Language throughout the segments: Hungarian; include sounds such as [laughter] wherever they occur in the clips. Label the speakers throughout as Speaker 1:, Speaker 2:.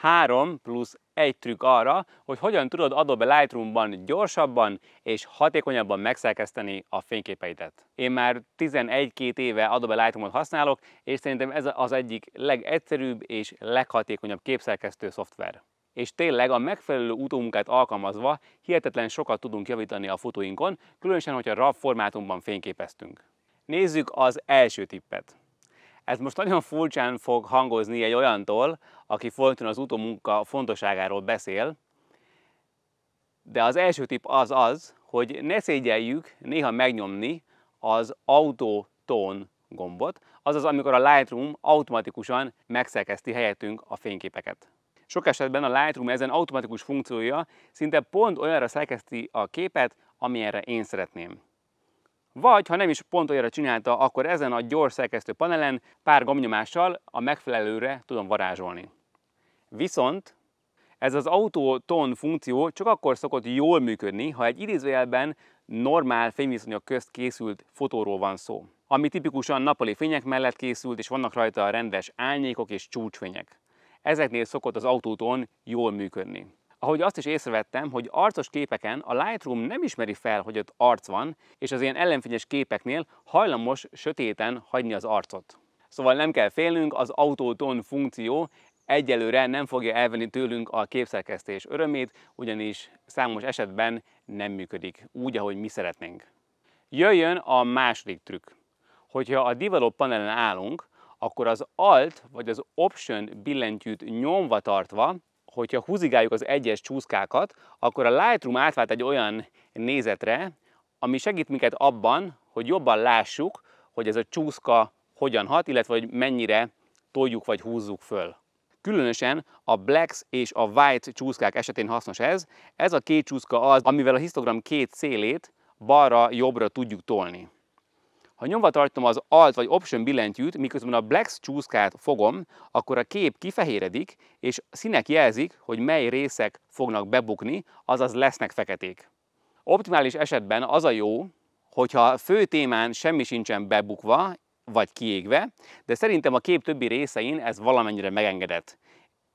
Speaker 1: Három plusz egy trükk arra, hogy hogyan tudod Adobe Lightroom-ban gyorsabban és hatékonyabban megszerkeszteni a fényképeidet. Én már 11-2 éve Adobe Lightroom-ot használok, és szerintem ez az egyik legegyszerűbb és leghatékonyabb képszerkesztő szoftver. És tényleg a megfelelő utómunkát alkalmazva hihetetlen sokat tudunk javítani a fotóinkon, különösen, hogyha RAW formátumban fényképeztünk. Nézzük az első tippet. Ez most nagyon furcsán fog hangozni egy olyantól, aki folyton az utómunka fontosságáról beszél, de az első tipp az az, hogy ne szégyeljük néha megnyomni az Tone gombot, azaz amikor a Lightroom automatikusan megszerkeszti helyettünk a fényképeket. Sok esetben a Lightroom ezen automatikus funkciója szinte pont olyanra szerkeszti a képet, amilyenre én szeretném vagy ha nem is pont olyanra csinálta, akkor ezen a gyors szerkesztő panelen pár gomnyomással a megfelelőre tudom varázsolni. Viszont ez az autóton funkció csak akkor szokott jól működni, ha egy idézőjelben normál fényviszonyok közt készült fotóról van szó, ami tipikusan napoli fények mellett készült, és vannak rajta rendes álnyékok és csúcsfények. Ezeknél szokott az autóton jól működni. Ahogy azt is észrevettem, hogy arcos képeken a Lightroom nem ismeri fel, hogy ott arc van, és az ilyen ellenfényes képeknél hajlamos sötéten hagyni az arcot. Szóval nem kell félnünk, az autoton funkció egyelőre nem fogja elvenni tőlünk a képszerkesztés örömét, ugyanis számos esetben nem működik úgy, ahogy mi szeretnénk. Jöjjön a második trükk. Hogyha a Develop panelen állunk, akkor az Alt vagy az Option billentyűt nyomva tartva hogyha húzigáljuk az egyes csúszkákat, akkor a Lightroom átvált egy olyan nézetre, ami segít minket abban, hogy jobban lássuk, hogy ez a csúszka hogyan hat, illetve hogy mennyire toljuk vagy húzzuk föl. Különösen a blacks és a white csúszkák esetén hasznos ez. Ez a két csúszka az, amivel a histogram két szélét balra-jobbra tudjuk tolni. Ha nyomva tartom az Alt vagy Option billentyűt, miközben a Blacks csúszkát fogom, akkor a kép kifehéredik, és színek jelzik, hogy mely részek fognak bebukni, azaz lesznek feketék. Optimális esetben az a jó, hogyha a fő témán semmi sincsen bebukva, vagy kiégve, de szerintem a kép többi részein ez valamennyire megengedett.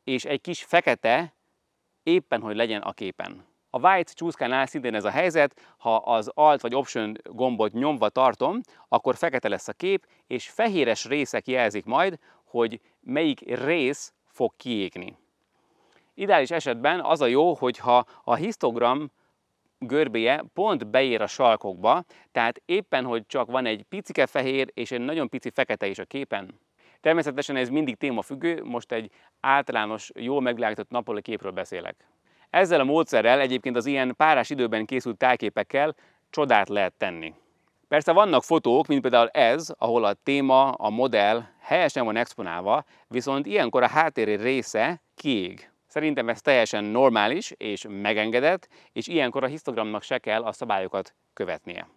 Speaker 1: És egy kis fekete éppen, hogy legyen a képen. A White csúszkánál szintén ez a helyzet, ha az Alt vagy Option gombot nyomva tartom, akkor fekete lesz a kép, és fehéres részek jelzik majd, hogy melyik rész fog kiégni. Ideális esetben az a jó, hogyha a histogram görbéje pont beér a salkokba, tehát éppen, hogy csak van egy picike fehér és egy nagyon pici fekete is a képen. Természetesen ez mindig témafüggő, most egy általános, jól megvilágított nappali képről beszélek. Ezzel a módszerrel egyébként az ilyen párás időben készült tájképekkel csodát lehet tenni. Persze vannak fotók, mint például ez, ahol a téma, a modell helyesen van exponálva, viszont ilyenkor a háttéri része kiég. Szerintem ez teljesen normális és megengedett, és ilyenkor a histogramnak se kell a szabályokat követnie.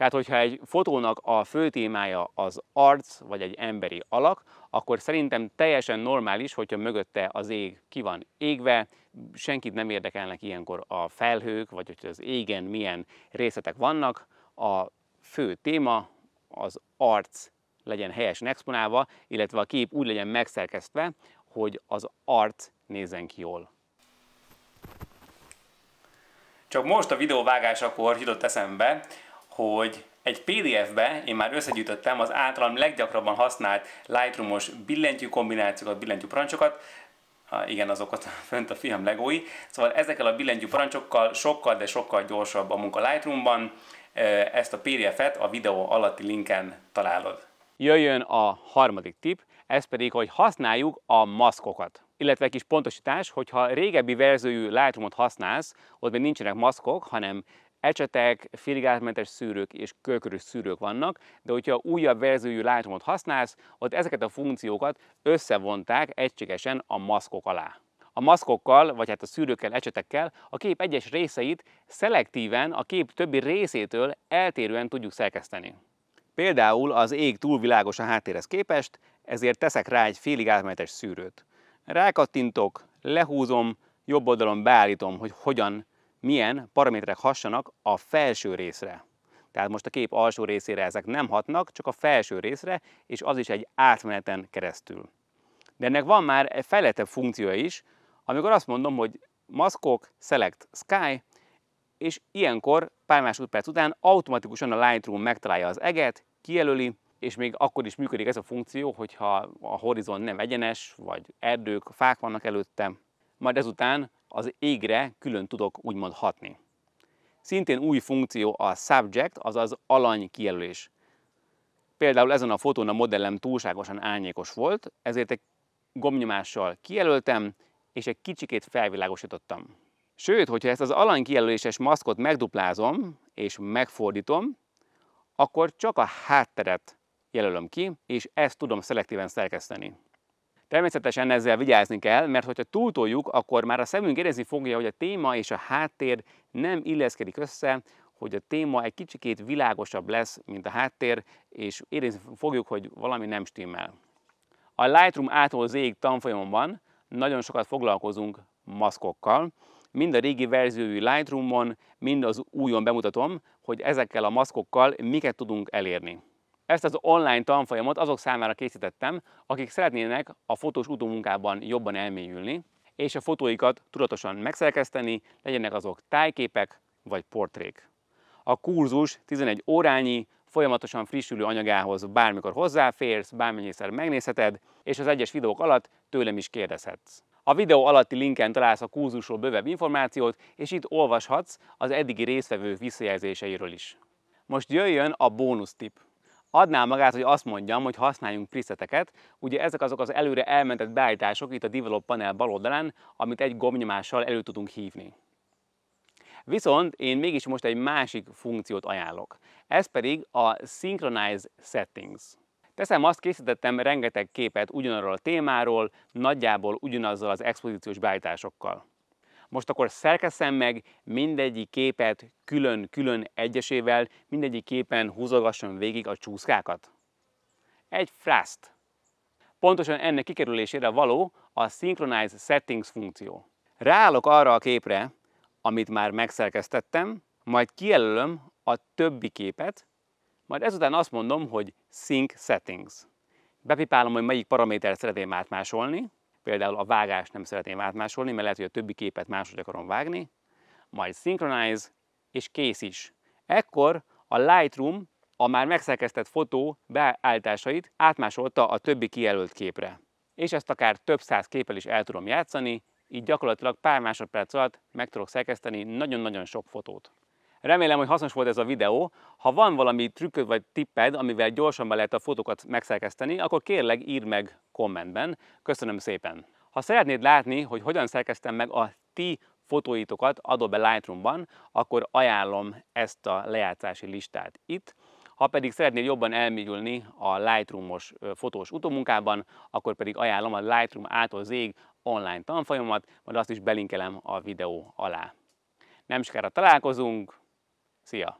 Speaker 1: Tehát, hogyha egy fotónak a fő témája az arc, vagy egy emberi alak, akkor szerintem teljesen normális, hogyha mögötte az ég ki van égve, senkit nem érdekelnek ilyenkor a felhők, vagy hogy az égen milyen részletek vannak. A fő téma az arc legyen helyesen exponálva, illetve a kép úgy legyen megszerkesztve, hogy az arc nézzen ki jól. Csak most a videóvágásakor vágásakor jutott eszembe, hogy egy PDF-be én már összegyűjtöttem az általam leggyakrabban használt Lightroom-os billentyű kombinációkat, billentyű parancsokat, ha igen, azokat [laughs] fönt a fiam legói. Szóval ezekkel a billentyű parancsokkal sokkal, de sokkal gyorsabb a munka Lightroom-ban. Ezt a PDF-et a videó alatti linken találod. Jöjjön a harmadik tip, ez pedig, hogy használjuk a maszkokat. Illetve egy kis pontosítás, hogyha régebbi verziójú Lightroom-ot használsz, ott még nincsenek maszkok, hanem ecsetek, filigátmentes szűrők és körkörös szűrők vannak, de hogyha újabb verziójú látomot használsz, ott ezeket a funkciókat összevonták egységesen a maszkok alá. A maszkokkal, vagy hát a szűrőkkel, ecsetekkel a kép egyes részeit szelektíven a kép többi részétől eltérően tudjuk szerkeszteni. Például az ég túlvilágos a háttérhez képest, ezért teszek rá egy félig átmenetes szűrőt. Rákattintok, lehúzom, jobb oldalon beállítom, hogy hogyan milyen paraméterek hassanak a felső részre. Tehát most a kép alsó részére ezek nem hatnak, csak a felső részre, és az is egy átmeneten keresztül. De ennek van már egy fejlettebb funkciója is, amikor azt mondom, hogy maszkok, select sky, és ilyenkor pár másodperc után automatikusan a Lightroom megtalálja az eget, kijelöli, és még akkor is működik ez a funkció, hogyha a horizont nem egyenes, vagy erdők, fák vannak előtte. Majd ezután az égre külön tudok úgymond hatni. Szintén új funkció a subject, azaz alany kijelölés. Például ezen a fotón a modellem túlságosan álnyékos volt, ezért egy gomnyomással kijelöltem, és egy kicsikét felvilágosítottam. Sőt, hogyha ezt az alany kijelöléses maszkot megduplázom és megfordítom, akkor csak a hátteret jelölöm ki, és ezt tudom szelektíven szerkeszteni. Természetesen ezzel vigyázni kell, mert hogyha túltoljuk, akkor már a szemünk érezni fogja, hogy a téma és a háttér nem illeszkedik össze, hogy a téma egy kicsikét világosabb lesz, mint a háttér, és érezni fogjuk, hogy valami nem stimmel. A Lightroom ától zég tanfolyamon nagyon sokat foglalkozunk maszkokkal, mind a régi verziói Lightroom-on, mind az újon bemutatom, hogy ezekkel a maszkokkal miket tudunk elérni. Ezt az online tanfolyamot azok számára készítettem, akik szeretnének a fotós utómunkában jobban elmélyülni, és a fotóikat tudatosan megszerkeszteni, legyenek azok tájképek vagy portrék. A kurzus 11 órányi, folyamatosan frissülő anyagához bármikor hozzáférsz, bármennyiszer megnézheted, és az egyes videók alatt tőlem is kérdezhetsz. A videó alatti linken találsz a kurzusról bővebb információt, és itt olvashatsz az eddigi résztvevő visszajelzéseiről is. Most jöjjön a bónusz tip adná magát, hogy azt mondjam, hogy használjunk preseteket. Ugye ezek azok az előre elmentett beállítások itt a Develop panel bal oldalán, amit egy gombnyomással elő tudunk hívni. Viszont én mégis most egy másik funkciót ajánlok. Ez pedig a Synchronize Settings. Teszem azt, készítettem rengeteg képet ugyanarról a témáról, nagyjából ugyanazzal az expozíciós beállításokkal. Most akkor szerkeszem meg mindegyik képet külön-külön egyesével, mindegyik képen húzogasson végig a csúszkákat. Egy frászt. Pontosan ennek kikerülésére való a Synchronize Settings funkció. Ráállok arra a képre, amit már megszerkesztettem, majd kijelölöm a többi képet, majd ezután azt mondom, hogy Sync Settings. Bepipálom, hogy melyik paramétert szeretném átmásolni, Például a vágást nem szeretném átmásolni, mert lehet, hogy a többi képet máshogy akarom vágni, majd synchronize, és kész is. Ekkor a Lightroom a már megszerkesztett fotó beállításait átmásolta a többi kijelölt képre. És ezt akár több száz képpel is el tudom játszani, így gyakorlatilag pár másodperc alatt meg tudok szerkeszteni nagyon-nagyon sok fotót. Remélem, hogy hasznos volt ez a videó. Ha van valami trükköd vagy tipped, amivel gyorsan be lehet a fotókat megszerkeszteni, akkor kérlek írd meg kommentben. Köszönöm szépen! Ha szeretnéd látni, hogy hogyan szerkeztem meg a ti fotóitokat Adobe Lightroom-ban, akkor ajánlom ezt a lejátszási listát itt. Ha pedig szeretnél jobban elmélyülni a Lightroom-os fotós utómunkában, akkor pedig ajánlom a Lightroom ától zég online tanfolyamat, majd azt is belinkelem a videó alá. Nem sokára találkozunk, See ya.